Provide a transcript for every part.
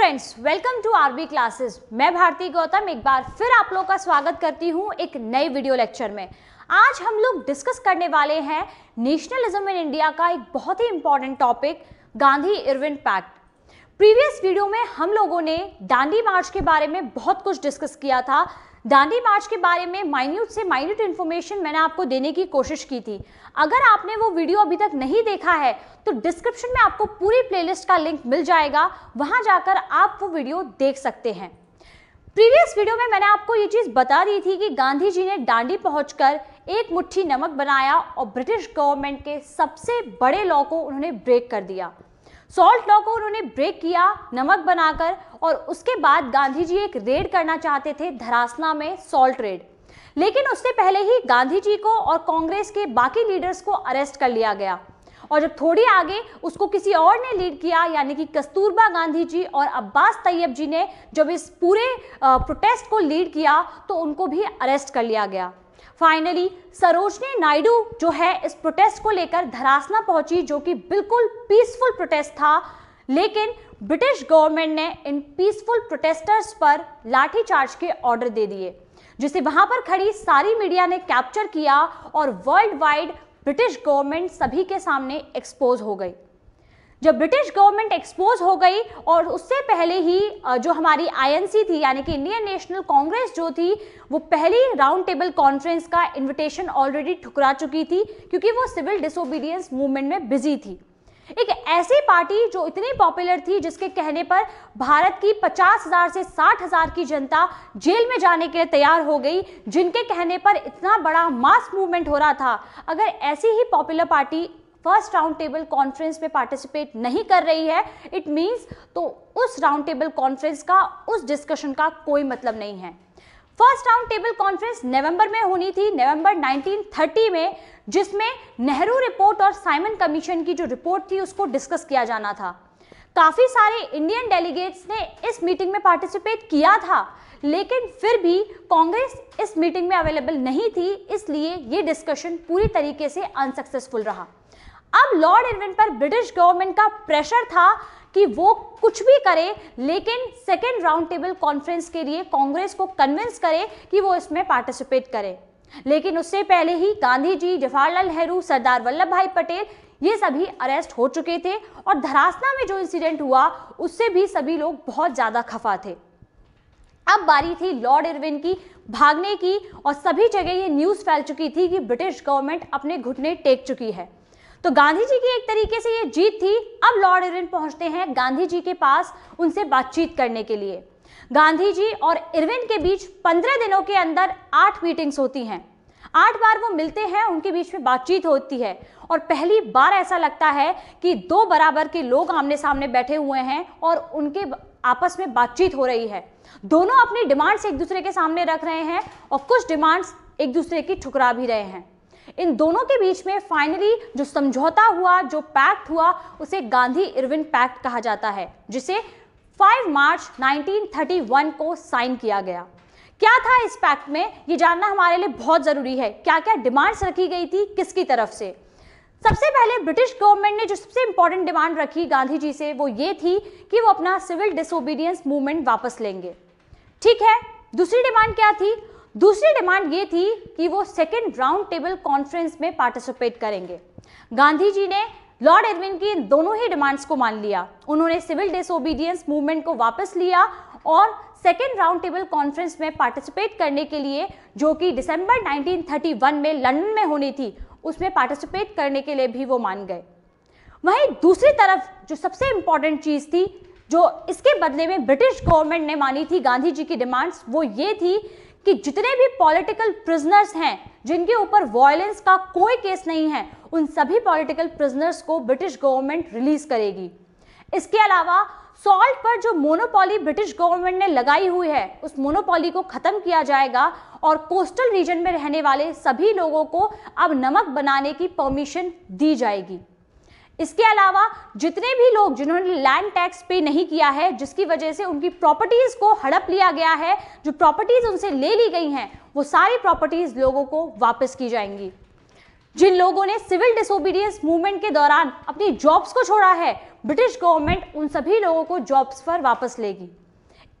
friends welcome to RB classes मैं भारती गौतम एक बार फिर आप लोग का स्वागत करती हूँ एक नए वीडियो लेक्चर में आज हम लोग डिस्कस करने वाले हैं नेशनलिज्म इन इंडिया का एक बहुत ही important topic Gandhi Irwin pact previous video में हम लोगों ने दांडी मार्च के बारे में बहुत कुछ डिस्कस किया था दांडी मार्च के बारे में माइन्यूट से माइन्यूट इन्फॉर्मेशन मैंने आपको देने की कोशिश की थी अगर आपने वो वीडियो अभी तक नहीं देखा है तो डिस्क्रिप्शन में आपको पूरी प्लेलिस्ट का लिंक मिल जाएगा वहाँ जाकर आप वो वीडियो देख सकते हैं प्रीवियस वीडियो में मैंने आपको ये चीज़ बता दी थी कि गांधी जी ने डांडी पहुँच एक मुट्ठी नमक बनाया और ब्रिटिश गवर्नमेंट के सबसे बड़े लॉ को उन्होंने ब्रेक कर दिया सॉल्ट लॉ को उन्होंने ब्रेक किया नमक बनाकर और उसके बाद गांधी जी एक रेड करना चाहते थे धरासना में सॉल्ट रेड लेकिन उससे पहले ही गांधी जी को और कांग्रेस के बाकी लीडर्स को अरेस्ट कर लिया गया और जब थोड़ी आगे उसको किसी और ने लीड किया यानी कि कस्तूरबा गांधी जी और अब्बास तैयब जी ने जब इस पूरे प्रोटेस्ट को लीड किया तो उनको भी अरेस्ट कर लिया गया फाइनली सरोजनी नायडू जो है इस प्रोटेस्ट को लेकर धरासना पहुंची जो कि बिल्कुल पीसफुल प्रोटेस्ट था लेकिन ब्रिटिश गवर्नमेंट ने इन पीसफुल प्रोटेस्टर्स पर लाठीचार्ज के ऑर्डर दे दिए जिसे वहां पर खड़ी सारी मीडिया ने कैप्चर किया और वर्ल्ड वाइड ब्रिटिश गवर्नमेंट सभी के सामने एक्सपोज हो गई जब ब्रिटिश गवर्नमेंट एक्सपोज हो गई और उससे पहले ही जो हमारी आईएनसी थी यानी कि इंडियन नेशनल कांग्रेस जो थी वो पहली राउंड टेबल कॉन्फ्रेंस का इन्विटेशन ऑलरेडी ठुकरा चुकी थी क्योंकि वो सिविल डिसोबीडियंस मूवमेंट में बिजी थी एक ऐसी पार्टी जो इतनी पॉपुलर थी जिसके कहने पर भारत की पचास हजार से साठ हजार की जनता जेल में जाने के लिए तैयार हो गई जिनके कहने पर इतना बड़ा मास मूवमेंट हो रहा था अगर ऐसी ही popular party first round table conference में पार्टिसिपेट नहीं कर रही है इट मींस तो उस राउंड टेबल कॉन्फ्रेंस का उस डिस्कशन का कोई मतलब नहीं है first round table conference November में होनी थी नवंबर 1930 में जिसमें नेहरू रिपोर्ट और साइमन कमीशन की जो रिपोर्ट थी उसको डिस्कस किया जाना था काफ़ी सारे इंडियन डेलीगेट्स ने इस मीटिंग में पार्टिसिपेट किया था लेकिन फिर भी कांग्रेस इस मीटिंग में अवेलेबल नहीं थी इसलिए ये डिस्कशन पूरी तरीके से अनसक्सेसफुल रहा अब लॉर्ड इरविन पर ब्रिटिश गवर्नमेंट का प्रेशर था कि वो कुछ भी करे लेकिन सेकेंड राउंड टेबल कॉन्फ्रेंस के लिए कांग्रेस को कन्विंस करे कि वो इसमें पार्टिसिपेट करे लेकिन उससे पहले ही गांधी जी जवाहरलाल नेहरू सरदार वल्लभ भाई पटेल ये सभी अरेस्ट हो चुके थे और धरासना में जो इंसिडेंट हुआ उससे भी सभी लोग बहुत ज़्यादा खफा थे अब बारी थी लॉर्ड इरविन की भागने की और सभी जगह ये न्यूज़ फैल चुकी थी कि ब्रिटिश गवर्नमेंट अपने घुटने टेक चुकी है तो गांधी जी की एक तरीके से ये जीत थी अब लॉर्ड इरविन पहुंचते हैं गांधी जी के पास उनसे बातचीत करने के लिए गांधी जी और इरविन के बीच पंद्रह दिनों के अंदर आठ मीटिंग्स होती हैं आठ बार वो मिलते हैं उनके बीच में बातचीत होती है और पहली बार ऐसा लगता है कि दो बराबर के लोग आमने सामने बैठे हुए हैं और उनके आपस में बातचीत हो रही है दोनों अपनी डिमांड्स एक दूसरे के सामने रख रहे हैं और कुछ डिमांड्स एक दूसरे की ठुकरा भी रहे हैं इन दोनों के बीच में फाइनली जो समझौता हुआ जो पैक्ट हुआ उसे गांधी इरविन पैक्ट कहा जाता है जिसे 5 मार्च 1931 को साइन किया गया क्या था इस पैक्ट में ये जानना हमारे लिए बहुत ज़रूरी है क्या क्या डिमांड्स रखी गई थी किसकी तरफ से सबसे पहले ब्रिटिश गवर्नमेंट ने जो सबसे इंपॉर्टेंट डिमांड रखी गांधी जी से वो ये थी कि वो अपना सिविल डिसोबीडियंस मूवमेंट वापस लेंगे ठीक है दूसरी डिमांड क्या थी दूसरी डिमांड ये थी कि वो सेकेंड राउंड टेबल कॉन्फ्रेंस में पार्टिसिपेट करेंगे गांधी जी ने लॉर्ड एडविन की इन दोनों ही डिमांड्स को मान लिया उन्होंने सिविल डिसोबीडियंस मूवमेंट को वापस लिया और सेकेंड राउंड टेबल कॉन्फ्रेंस में पार्टिसिपेट करने के लिए जो कि दिसंबर 1931 में लंदन में होनी थी उसमें पार्टिसिपेट करने के लिए भी वो मान गए वहीं दूसरी तरफ जो सबसे इंपॉर्टेंट चीज़ थी जो इसके बदले में ब्रिटिश गवर्नमेंट ने मानी थी गांधी जी की डिमांड्स वो ये थी कि जितने भी पॉलिटिकल प्रिजनर्स हैं जिनके ऊपर वायलेंस का कोई केस नहीं है उन सभी पॉलिटिकल प्रिजनर्स को ब्रिटिश गवर्नमेंट रिलीज करेगी इसके अलावा सॉल्ट पर जो मोनोपॉली ब्रिटिश गवर्नमेंट ने लगाई हुई है उस मोनोपॉली को ख़त्म किया जाएगा और कोस्टल रीजन में रहने वाले सभी लोगों को अब नमक बनाने की परमिशन दी जाएगी इसके अलावा जितने भी लोग जिन्होंने लैंड टैक्स पे नहीं किया है जिसकी वजह से उनकी प्रॉपर्टीज़ को हड़प लिया गया है जो प्रॉपर्टीज़ उनसे ले ली गई हैं वो सारी प्रॉपर्टीज़ लोगों को वापस की जाएंगी जिन लोगों ने सिविल डिसोबीडियंस मूवमेंट के दौरान अपनी जॉब्स को छोड़ा है ब्रिटिश गवर्नमेंट उन सभी लोगों को जॉब्स पर वापस लेगी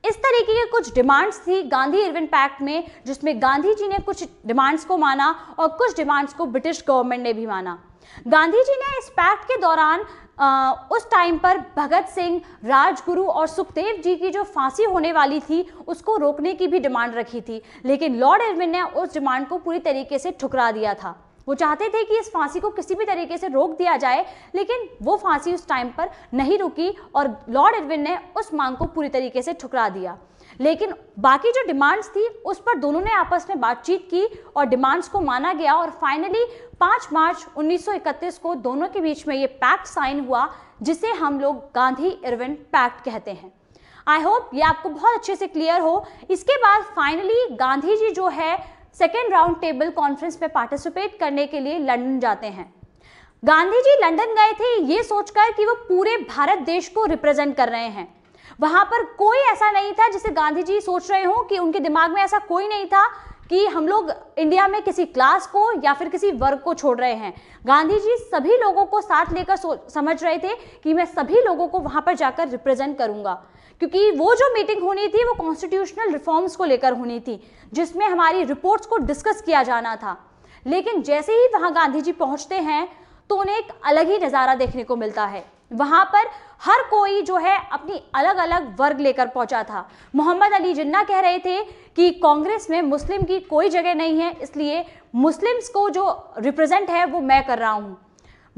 इस तरीके के कुछ डिमांड्स थी गांधी इरविन पैक्ट में जिसमें गांधी जी ने कुछ डिमांड्स को माना और कुछ डिमांड्स को ब्रिटिश गवर्नमेंट ने भी माना गांधी जी ने इस पैक्ट के दौरान आ, उस टाइम पर भगत सिंह राजगुरु और सुखदेव जी की जो फांसी होने वाली थी उसको रोकने की भी डिमांड रखी थी लेकिन लॉर्ड एडविन ने उस डिमांड को पूरी तरीके से ठुकरा दिया था वो चाहते थे कि इस फांसी को किसी भी तरीके से रोक दिया जाए लेकिन वो फांसी उस टाइम पर नहीं रुकी और लॉर्ड एडविन ने उस मांग को पूरी तरीके से ठुकरा दिया लेकिन बाकी जो डिमांड्स थी उस पर दोनों ने आपस में बातचीत की और डिमांड्स को माना गया और फाइनली 5 मार्च 1931 को दोनों के बीच में ये पैक्ट साइन हुआ जिसे हम लोग गांधी इरविन पैक्ट कहते हैं आई होप ये आपको बहुत अच्छे से क्लियर हो इसके बाद फाइनली गांधी जी जो है सेकेंड राउंड टेबल कॉन्फ्रेंस में पार्टिसिपेट करने के लिए लंडन जाते हैं गांधी जी लंदन गए थे ये सोचकर कि वो पूरे भारत देश को रिप्रेजेंट कर रहे हैं वहां पर कोई ऐसा नहीं था जिसे गांधी जी सोच रहे हो कि उनके दिमाग में ऐसा कोई नहीं था कि हम लोग इंडिया में किसी क्लास को या फिर किसी वर्ग को छोड़ रहे हैं गांधी जी सभी लोगों को साथ लेकर समझ रहे थे कि मैं सभी लोगों को वहां पर जाकर रिप्रेजेंट करूंगा क्योंकि वो जो मीटिंग होनी थी वो कॉन्स्टिट्यूशनल रिफॉर्म्स को लेकर होनी थी जिसमें हमारी रिपोर्ट्स को डिस्कस किया जाना था लेकिन जैसे ही वहां गांधी जी पहुंचते हैं तो उन्हें एक अलग ही नज़ारा देखने को मिलता है वहां पर हर कोई जो है अपनी अलग अलग वर्ग लेकर पहुंचा था मोहम्मद अली जिन्ना कह रहे थे कि कांग्रेस में मुस्लिम की कोई जगह नहीं है इसलिए मुस्लिम्स को जो रिप्रेजेंट है वो मैं कर रहा हूँ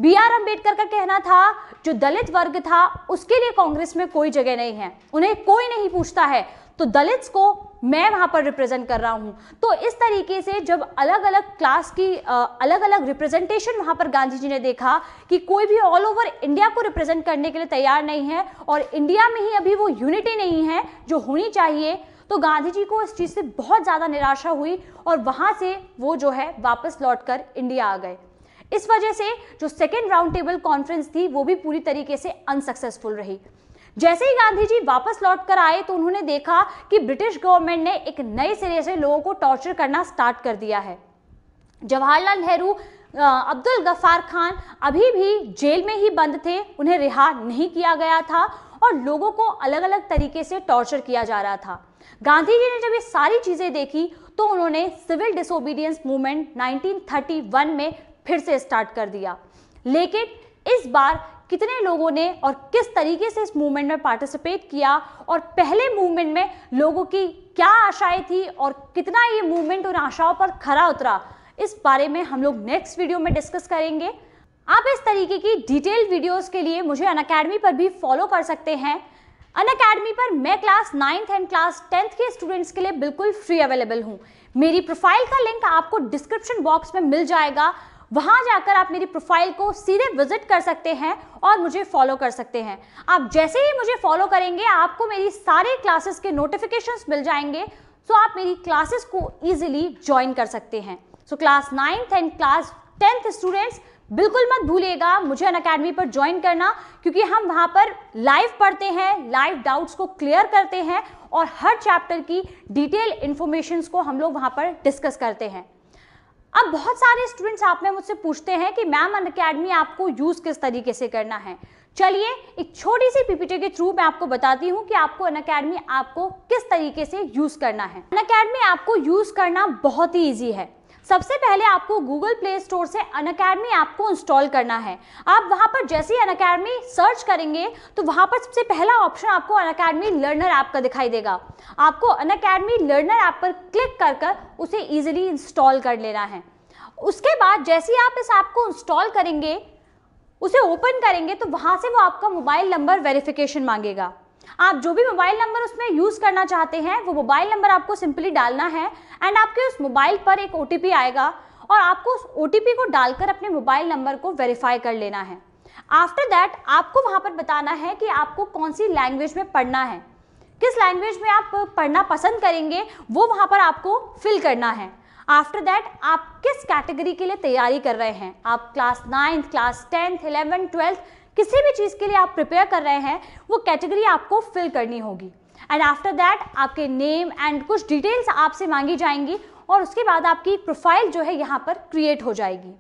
बी आर अम्बेडकर का कहना था जो दलित वर्ग था उसके लिए कांग्रेस में कोई जगह नहीं है उन्हें कोई नहीं पूछता है तो दलित्स को मैं वहाँ पर रिप्रेजेंट कर रहा हूँ तो इस तरीके से जब अलग अलग क्लास की अलग अलग रिप्रेजेंटेशन वहाँ पर गांधी जी ने देखा कि कोई भी ऑल ओवर इंडिया को रिप्रेजेंट करने के लिए तैयार नहीं है और इंडिया में ही अभी वो यूनिटी नहीं है जो होनी चाहिए तो गांधी जी को इस चीज़ से बहुत ज़्यादा निराशा हुई और वहाँ से वो जो है वापस लौट इंडिया आ गए इस वजह से जो सेकेंड राउंड टेबल कॉन्फ्रेंस थी वो भी पूरी तरीके से अनसक्सेसफुल रही जैसे ही गांधी जी वापस लौट कर आए तो उन्होंने देखा कि ब्रिटिश गवर्नमेंट ने एक नए सिरे से लोगों को टॉर्चर करना स्टार्ट कर दिया है जवाहरलाल नेहरू अब्दुल गफ्फार खान अभी भी जेल में ही बंद थे उन्हें रिहा नहीं किया गया था और लोगों को अलग अलग तरीके से टॉर्चर किया जा रहा था गांधी जी ने जब ये सारी चीज़ें देखी तो उन्होंने सिविल डिसोबीडियंस मूवमेंट 1931 में फिर से स्टार्ट कर दिया लेकिन इस बार कितने लोगों ने और किस तरीके से इस मूवमेंट में पार्टिसिपेट किया और पहले मूवमेंट में लोगों की क्या आशाएं थी और कितना ये मूवमेंट उन आशाओं पर खरा उतरा इस बारे में हम लोग नेक्स्ट वीडियो में डिस्कस करेंगे आप इस तरीके की डिटेल वीडियोस के लिए मुझे अन अकेडमी पर भी फॉलो कर सकते हैं अन अकेडमी पर मैं class ninth and class tenth के स्टूडेंट्स के लिए बिल्कुल फ्री अवेलेबल हूँ मेरी प्रोफाइल का लिंक आपको डिस्क्रिप्शन बॉक्स में मिल जाएगा वहाँ जाकर आप मेरी प्रोफाइल को सीधे विजिट कर सकते हैं और मुझे फॉलो कर सकते हैं आप जैसे ही मुझे फॉलो करेंगे आपको मेरी सारे क्लासेस के नोटिफिकेशन मिल जाएंगे सो तो आप मेरी क्लासेस को ईजिली ज्वाइन कर सकते हैं so class ninth and class tenth students बिल्कुल मत भूलिएगा मुझे अन अकेडमी पर ज्वाइन करना क्योंकि हम वहाँ पर लाइव पढ़ते हैं लाइव डाउट्स को क्लियर करते हैं और हर चैप्टर की डिटेल इंफॉर्मेशन को हम लोग वहाँ पर डिस्कस करते हैं अब बहुत सारे स्टूडेंट्स आप में मुझसे पूछते हैं कि मैम अन अकेडमी आपको यूज़ किस तरीके से करना है चलिए एक छोटी सी पीपीटी के थ्रू मैं आपको बताती हूँ कि आपको अन अकेडमी आपको किस तरीके से यूज़ करना है अन अकेडमी आपको यूज़ करना बहुत ही ईजी है सबसे पहले आपको गूगल प्ले स्टोर से अन अकेडमी ऐप को इंस्टॉल करना है आप वहाँ पर जैसे ही अन अकेडमी सर्च करेंगे तो वहाँ पर सबसे पहला ऑप्शन आपको अन अकेडमी लर्नर ऐप का दिखाई देगा आपको अन अकेडमी लर्नर ऐप पर क्लिक कर कर उसे ईजिली इंस्टॉल कर लेना है उसके बाद जैसे ही आप इस ऐप को इंस्टॉल करेंगे उसे ओपन करेंगे तो वहाँ से वो आपका मोबाइल नंबर वेरिफिकेशन मांगेगा आप जो भी मोबाइल नंबर उसमें यूज़ करना चाहते हैं वो मोबाइल नंबर आपको सिंपली डालना है एंड आपके उस मोबाइल पर एक ओ आएगा और आपको उस ओ को डालकर अपने मोबाइल नंबर को वेरीफाई कर लेना है आफ्टर दैट आपको वहां पर बताना है कि आपको कौन सी लैंग्वेज में पढ़ना है किस लैंग्वेज में आप पढ़ना पसंद करेंगे वो वहां पर आपको फिल करना है आफ्टर दैट आप किस कैटेगरी के लिए तैयारी कर रहे हैं आप class ninth class tenth eleventh twelfth किसी भी चीज़ के लिए आप प्रिपेयर कर रहे हैं वो कैटेगरी आपको फिल करनी होगी एंड आफ्टर दैट आपके नेम एंड कुछ डिटेल्स आपसे मांगी जाएंगी और उसके बाद आपकी प्रोफाइल जो है यहाँ पर क्रिएट हो जाएगी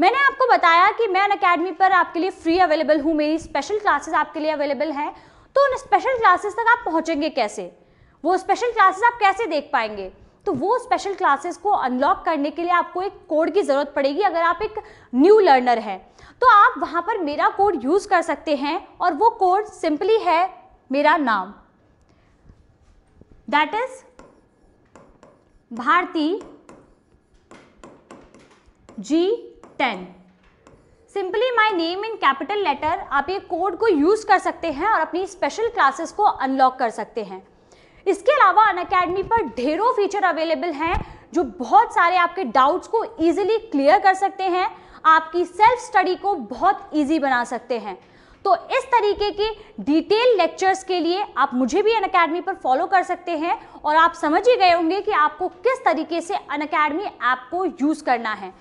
मैंने आपको बताया कि मैं अन अकेडमी पर आपके लिए फ्री अवेलेबल हूँ मेरी स्पेशल क्लासेस आपके लिए अवेलेबल हैं तो उन स्पेशल क्लासेस तक आप पहुँचेंगे कैसे वो स्पेशल क्लासेस आप कैसे देख पाएंगे तो वो स्पेशल क्लासेस को अनलॉक करने के लिए आपको एक कोड की ज़रूरत पड़ेगी अगर आप एक न्यू लर्नर हैं तो आप वहाँ पर मेरा कोड यूज़ कर सकते हैं और वो कोड सिंपली है मेरा नाम that is Bharti G ten simply my name in capital letter आप ये कोड को यूज़ कर सकते हैं और अपनी स्पेशल क्लासेस को अनलॉक कर सकते हैं इसके अलावा अन अकेडमी पर ढेरों फीचर अवेलेबल हैं जो बहुत सारे आपके डाउट्स को ईजिली क्लियर कर सकते हैं आपकी सेल्फ स्टडी को बहुत ईजी बना सकते हैं तो इस तरीके के डिटेल लेक्चर्स के लिए आप मुझे भी अन अकेडमी पर फॉलो कर सकते हैं और आप समझ ही गए होंगे कि आपको किस तरीके से अन अकेडमी ऐप को यूज़ करना है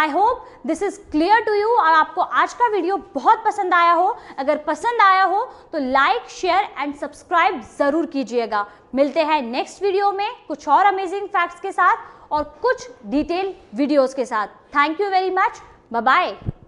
I hope this is clear to you और आपको आज का वीडियो बहुत पसंद आया हो अगर पसंद आया हो तो लाइक शेयर एंड सब्सक्राइब ज़रूर कीजिएगा मिलते हैं नेक्स्ट वीडियो में कुछ और अमेजिंग फैक्ट्स के साथ और कुछ डिटेल वीडियोज़ के साथ thank you very much bye